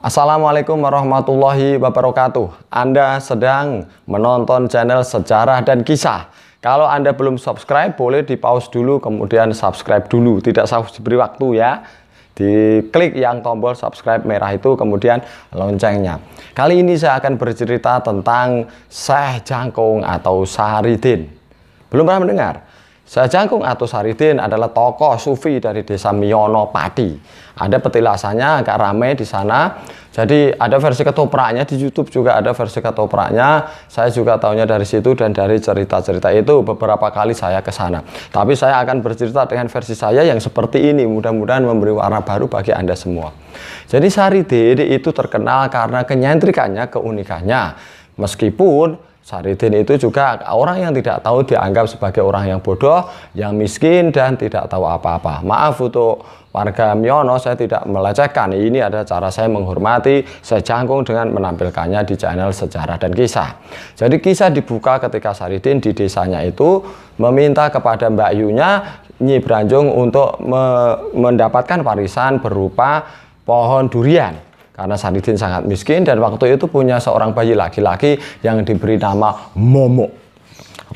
Assalamualaikum warahmatullahi wabarakatuh. Anda sedang menonton channel Sejarah dan Kisah. Kalau Anda belum subscribe, boleh di pause dulu, kemudian subscribe dulu. Tidak usah diberi waktu ya. Di klik yang tombol subscribe merah itu, kemudian loncengnya. Kali ini saya akan bercerita tentang Syekh Jangkung atau Saharidin. Belum pernah mendengar? Jangkung atau Saridin adalah tokoh sufi dari desa Miono Pati. Ada petilasannya agak ramai di sana. Jadi ada versi ketopraknya di YouTube juga ada versi ketopraknya. Saya juga tahunya dari situ dan dari cerita-cerita itu beberapa kali saya ke sana. Tapi saya akan bercerita dengan versi saya yang seperti ini. Mudah-mudahan memberi warna baru bagi Anda semua. Jadi Saridin itu terkenal karena kenyantrikannya, keunikannya. Meskipun Saridin itu juga orang yang tidak tahu dianggap sebagai orang yang bodoh, yang miskin dan tidak tahu apa-apa. Maaf untuk warga Miono, saya tidak melecehkan. Ini ada cara saya menghormati sejangkung dengan menampilkannya di channel sejarah dan kisah. Jadi kisah dibuka ketika Saridin di desanya itu meminta kepada Mbak Yunya Nyi Branjung untuk me mendapatkan warisan berupa pohon durian karena Saridin sangat miskin dan waktu itu punya seorang bayi laki-laki yang diberi nama Momo.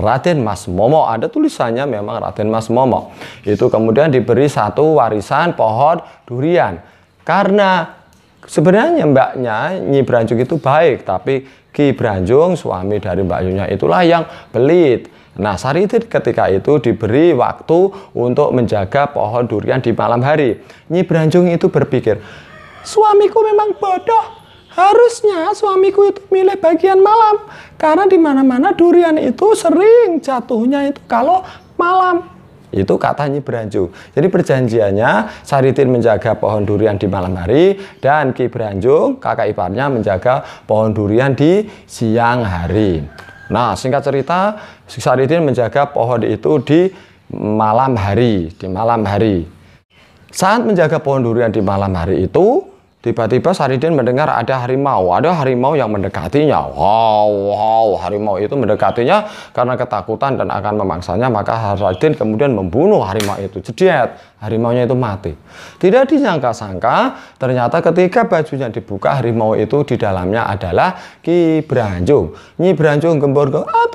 Raden Mas Momo, ada tulisannya memang Raden Mas Momo. Itu kemudian diberi satu warisan pohon durian. Karena sebenarnya mbaknya Nyi Branjung itu baik, tapi Ki Branjung suami dari Mbak Yunya itulah yang pelit. Nah, Saridin ketika itu diberi waktu untuk menjaga pohon durian di malam hari. Nyi Branjung itu berpikir, suamiku memang bodoh. Harusnya suamiku itu milih bagian malam karena di mana-mana durian itu sering jatuhnya itu kalau malam. Itu katanya Jadi perjanjiannya Saritin menjaga pohon durian di malam hari dan Ki Beranjung kakak iparnya menjaga pohon durian di siang hari. Nah, singkat cerita Saritin menjaga pohon itu di malam hari, di malam hari. Saat menjaga pohon durian di malam hari itu, Tiba-tiba Saridin mendengar ada harimau, ada harimau yang mendekatinya. Wow, wow, harimau itu mendekatinya karena ketakutan dan akan memangsanya, maka Saridin kemudian membunuh harimau itu. Jediat, harimaunya itu mati. Tidak disangka-sangka, ternyata ketika bajunya dibuka, harimau itu di dalamnya adalah Ki Branjung. Nyi Branjung gembor gembor ah,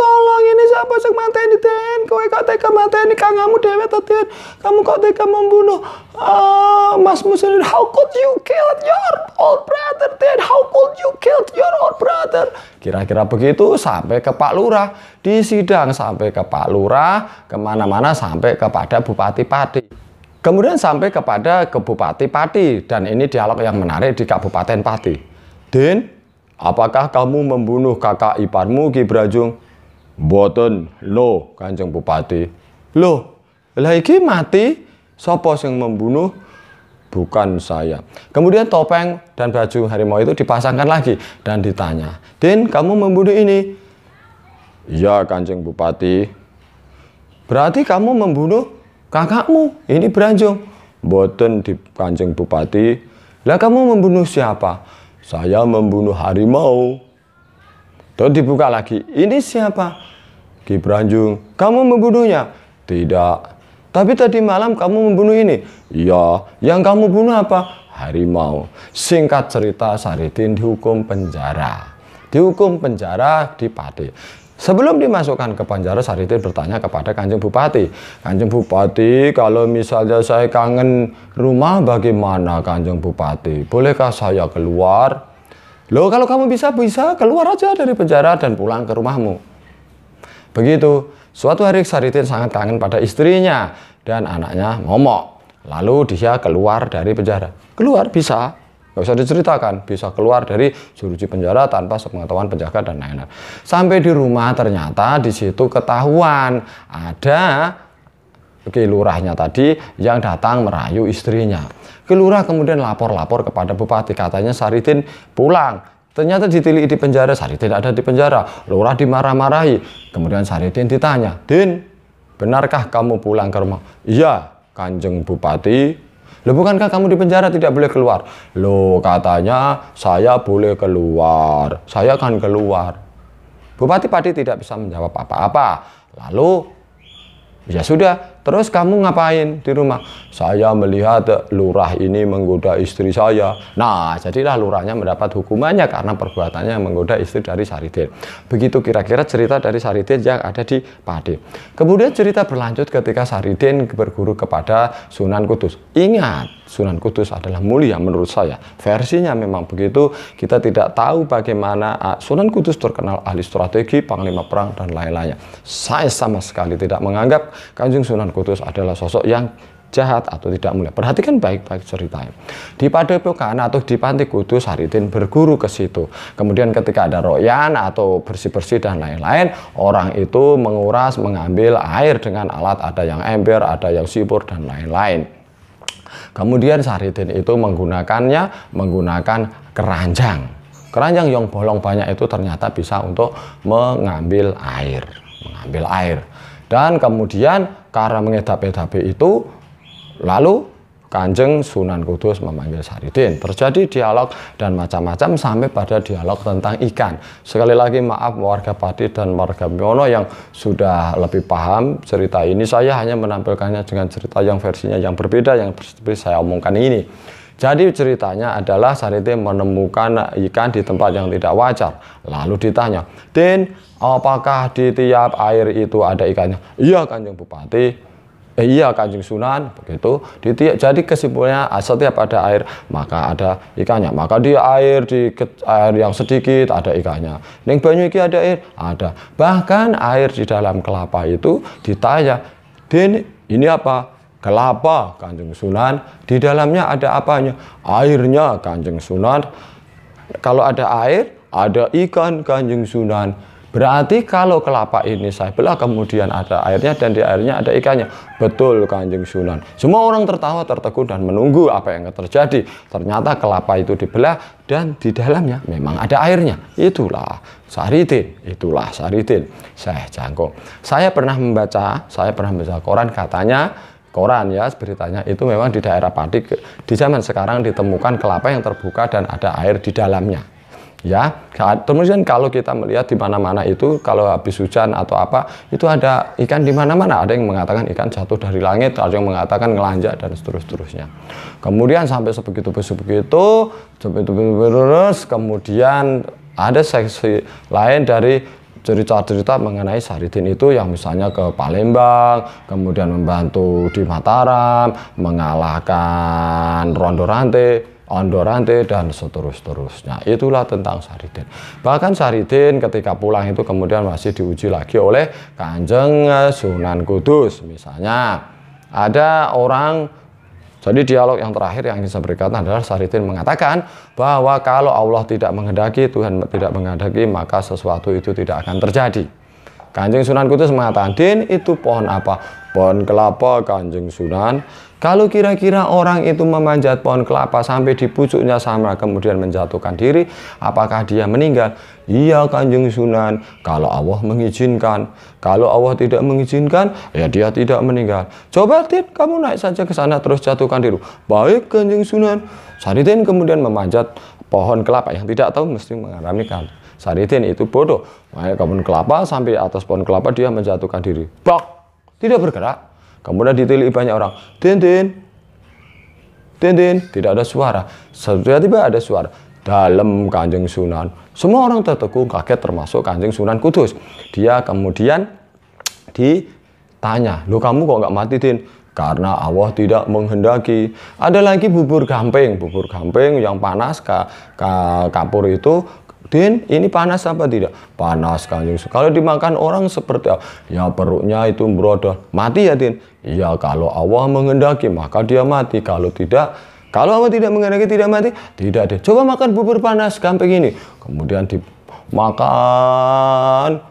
sapa sing mateni Den? Kowe kok tega mateni kangamu dhewe to Den? Kamu kok tega membunuh uh, eh, masmu How could you kill your old brother Den? How could you kill your old brother? Kira-kira begitu sampai ke Pak Lurah, di sidang sampai ke Pak Lurah, kemana-mana sampai kepada Bupati Pati. Kemudian sampai kepada ke Bupati Pati dan ini dialog yang menarik di Kabupaten Pati. Den, apakah kamu membunuh kakak iparmu Ki Brajung? Mboten, lo, Kanjeng Bupati. lo, lah iki mati sapa yang membunuh? Bukan saya. Kemudian topeng dan baju harimau itu dipasangkan lagi dan ditanya, "Din, kamu membunuh ini?" "Iya, Kanjeng Bupati." "Berarti kamu membunuh kakakmu, ini Beranjung." "Mboten di Kanjeng Bupati." "Lah kamu membunuh siapa?" "Saya membunuh harimau." Terus dibuka lagi. Ini siapa? Ki Branjung. Kamu membunuhnya? Tidak. Tapi tadi malam kamu membunuh ini. Iya. Yang kamu bunuh apa? Harimau. Singkat cerita Saritin dihukum penjara. Dihukum penjara di Pati. Sebelum dimasukkan ke penjara, Saritin bertanya kepada Kanjeng Bupati. Kanjeng Bupati, kalau misalnya saya kangen rumah bagaimana Kanjeng Bupati? Bolehkah saya keluar? Loh kalau kamu bisa, bisa keluar aja dari penjara dan pulang ke rumahmu. Begitu, suatu hari Saritin sangat kangen pada istrinya dan anaknya momok. Lalu dia keluar dari penjara. Keluar bisa, nggak usah diceritakan, bisa keluar dari juruji penjara tanpa sepengetahuan penjaga dan lain-lain. Sampai di rumah ternyata di situ ketahuan ada kelurahnya tadi yang datang merayu istrinya. Kelurah kemudian lapor-lapor kepada bupati, katanya Saritin pulang. Ternyata ditilik di penjara, tidak ada di penjara. Lurah dimarah-marahi. Kemudian Saritin ditanya, Din, benarkah kamu pulang ke rumah? Iya, kanjeng bupati, Loh bukankah kamu di penjara tidak boleh keluar? Loh katanya saya boleh keluar. Saya akan keluar. Bupati Padi tidak bisa menjawab apa-apa. Lalu ya sudah Terus kamu ngapain di rumah? Saya melihat lurah ini menggoda istri saya. Nah, jadilah lurahnya mendapat hukumannya karena perbuatannya menggoda istri dari Saridin. Begitu kira-kira cerita dari Saridin yang ada di Pade. Kemudian cerita berlanjut ketika Saridin berguru kepada Sunan Kudus. Ingat, Sunan Kudus adalah mulia menurut saya. Versinya memang begitu. Kita tidak tahu bagaimana ah, Sunan Kudus terkenal ahli strategi, panglima perang, dan lain-lainnya. Saya sama sekali tidak menganggap Kanjeng Sunan Kudus Kudus adalah sosok yang jahat atau tidak mulia. Perhatikan baik-baik ceritanya. Di Padepokan atau di Panti Kudus Haritin berguru ke situ. Kemudian ketika ada royan atau bersih-bersih dan lain-lain, orang itu menguras, mengambil air dengan alat ada yang ember, ada yang sipur dan lain-lain. Kemudian Saritin itu menggunakannya menggunakan keranjang. Keranjang yang bolong banyak itu ternyata bisa untuk mengambil air, mengambil air. Dan kemudian karena mengedap-edapi itu lalu Kanjeng Sunan Kudus memanggil Saridin. Terjadi dialog dan macam-macam sampai pada dialog tentang ikan. Sekali lagi maaf warga Pati dan warga Miono yang sudah lebih paham cerita ini. Saya hanya menampilkannya dengan cerita yang versinya yang berbeda yang seperti saya omongkan ini. Jadi ceritanya adalah Sarite menemukan ikan di tempat yang tidak wajar. Lalu ditanya, Din, apakah di tiap air itu ada ikannya? Iya kanjeng Bupati. Eh, iya kanjeng Sunan begitu di tiap, jadi kesimpulannya ah, setiap ada air maka ada ikannya maka di air di air yang sedikit ada ikannya neng banyu iki ada air ada bahkan air di dalam kelapa itu ditanya Din ini apa Kelapa Kanjeng Sunan, di dalamnya ada apanya? Airnya Kanjeng Sunan. Kalau ada air, ada ikan Kanjeng Sunan. Berarti kalau kelapa ini saya belah kemudian ada airnya dan di airnya ada ikannya. Betul Kanjeng Sunan. Semua orang tertawa tertegun dan menunggu apa yang terjadi. Ternyata kelapa itu dibelah dan di dalamnya memang ada airnya. Itulah Saritin, itulah Saritin. Saya jangkung. Saya pernah membaca, saya pernah membaca koran katanya koran ya beritanya itu memang di daerah padi di zaman sekarang ditemukan kelapa yang terbuka dan ada air di dalamnya ya kemudian kalau kita melihat di mana-mana itu kalau habis hujan atau apa itu ada ikan di mana-mana ada yang mengatakan ikan jatuh dari langit ada yang mengatakan ngelanjak dan seterusnya kemudian sampai sebegitu begitu sebegitu terus kemudian ada seksi lain dari cerita-cerita mengenai Saridin itu yang misalnya ke Palembang, kemudian membantu di Mataram, mengalahkan Rondo Rante, Ondo Rante, dan seterusnya. Itulah tentang Saridin. Bahkan Saridin ketika pulang itu kemudian masih diuji lagi oleh Kanjeng Sunan Kudus. Misalnya ada orang jadi dialog yang terakhir yang ingin saya berikan adalah Saritin mengatakan bahwa kalau Allah tidak menghendaki, Tuhan tidak menghendaki, maka sesuatu itu tidak akan terjadi. Kanjeng Sunan Kudus mengatakan, "Den, itu pohon apa?" "Pohon kelapa, Kanjeng Sunan." Kalau kira-kira orang itu memanjat pohon kelapa sampai di pucuknya sama kemudian menjatuhkan diri, apakah dia meninggal? Iya Kanjeng Sunan, kalau Allah mengizinkan. Kalau Allah tidak mengizinkan, ya dia tidak meninggal. Coba Tit, kamu naik saja ke sana terus jatuhkan diri. Baik Kanjeng Sunan. Saritin kemudian memanjat pohon kelapa yang tidak tahu mesti mengalami kan. Saritin itu bodoh Kayak pohon kelapa sampai atas pohon kelapa dia menjatuhkan diri Bok, tidak bergerak kemudian diteliti banyak orang Tintin, Tintin, tidak ada suara Setelah tiba ada suara dalam kanjeng sunan semua orang tertegun kaget termasuk kanjeng sunan kudus dia kemudian ditanya lo kamu kok nggak mati din karena Allah tidak menghendaki. Ada lagi bubur gamping, bubur gamping yang panas ke, ke kapur itu Din, ini panas apa tidak? Panas kanjeng. Kalau dimakan orang seperti apa? Ya perutnya itu beroda Mati ya Din? Ya kalau Allah menghendaki maka dia mati. Kalau tidak, kalau Allah tidak menghendaki tidak mati, tidak Din. Coba makan bubur panas gamping ini. Kemudian dimakan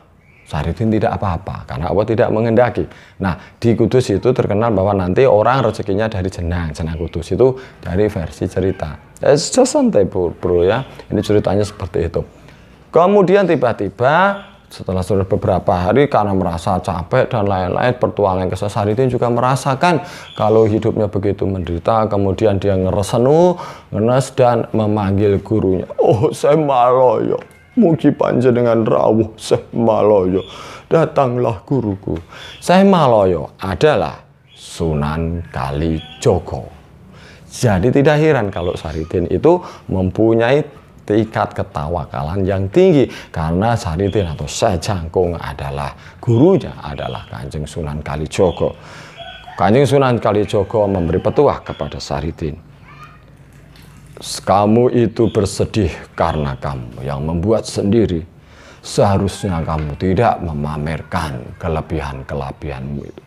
Saridin tidak apa-apa karena Allah tidak mengendaki. Nah, di Kudus itu terkenal bahwa nanti orang rezekinya dari jenang. Jenang Kudus itu dari versi cerita. It's ya, just santai bro, bro ya. Ini ceritanya seperti itu. Kemudian tiba-tiba setelah sudah beberapa hari karena merasa capek dan lain-lain pertualangan ke Saridin juga merasakan kalau hidupnya begitu menderita kemudian dia ngeresenu, ngenes dan memanggil gurunya oh saya malu ya Mugi dengan rawuh Maloyo, Datanglah guruku. Maloyo adalah Sunan Kalijogo. Jadi tidak heran kalau Saritin itu mempunyai tingkat ketawakalan yang tinggi karena Saritin atau Sejangkung adalah gurunya adalah Kanjeng Sunan Kalijogo. Kanjeng Sunan Kalijogo memberi petuah kepada Saritin. Kamu itu bersedih karena kamu yang membuat sendiri. Seharusnya kamu tidak memamerkan kelebihan-kelebihanmu itu.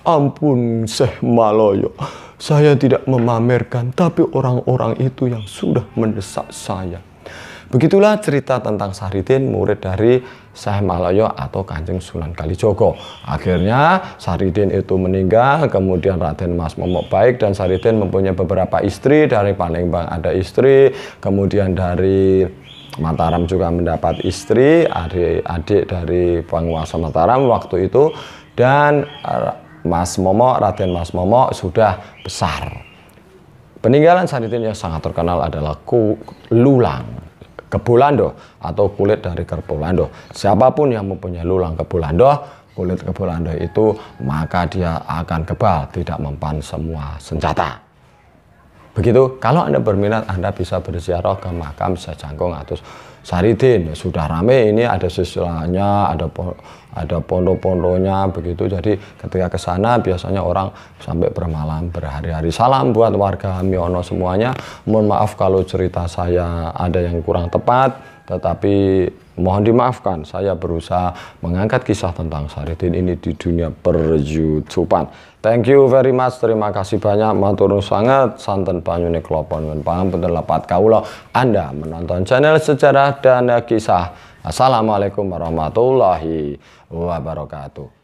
Ampun Syekh Maloyo, saya tidak memamerkan tapi orang-orang itu yang sudah mendesak saya Begitulah cerita tentang Saridin murid dari Syekh Malayo atau Kanjeng Sunan Kalijogo. Akhirnya Saridin itu meninggal, kemudian Raden Mas Momok Baik dan Saridin mempunyai beberapa istri dari Palembang ada istri, kemudian dari Mataram juga mendapat istri, adik-adik dari penguasa Mataram waktu itu dan eh, Mas Momo, Raden Mas Momo sudah besar. Peninggalan Saridin yang sangat terkenal adalah Ku Lulang kebulando atau kulit dari kebulando. Siapapun yang mempunyai lulang kebulando, kulit kepulando itu, maka dia akan kebal, tidak mempan semua senjata. Begitu, kalau Anda berminat, Anda bisa berziarah ke makam Syekh Jangkung atau. Saridin ya sudah rame ini ada siswanya ada ada pondok-pondoknya begitu jadi ketika ke sana biasanya orang sampai bermalam berhari-hari salam buat warga Miono semuanya mohon maaf kalau cerita saya ada yang kurang tepat tetapi mohon dimaafkan saya berusaha mengangkat kisah tentang Saridin ini di dunia per thank you very much terima kasih banyak matur sangat santan banyune klopon pangam lapat kaulah anda menonton channel sejarah dan kisah. Assalamualaikum warahmatullahi wabarakatuh.